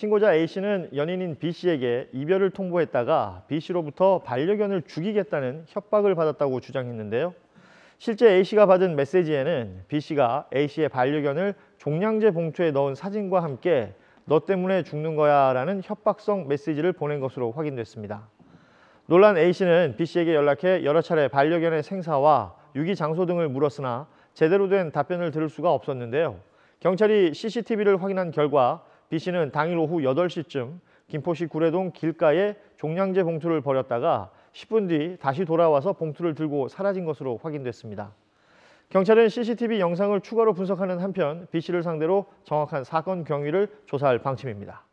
신고자 A씨는 연인인 B씨에게 이별을 통보했다가 B씨로부터 반려견을 죽이겠다는 협박을 받았다고 주장했는데요. 실제 A씨가 받은 메시지에는 B씨가 A씨의 반려견을 종량제 봉투에 넣은 사진과 함께 너 때문에 죽는 거야 라는 협박성 메시지를 보낸 것으로 확인됐습니다. 논란 A씨는 B씨에게 연락해 여러 차례 반려견의 생사와 유기 장소 등을 물었으나 제대로 된 답변을 들을 수가 없었는데요. 경찰이 CCTV를 확인한 결과 B씨는 당일 오후 8시쯤 김포시 구례동 길가에 종량제 봉투를 버렸다가 10분 뒤 다시 돌아와서 봉투를 들고 사라진 것으로 확인됐습니다. 경찰은 CCTV 영상을 추가로 분석하는 한편 B씨를 상대로 정확한 사건 경위를 조사할 방침입니다.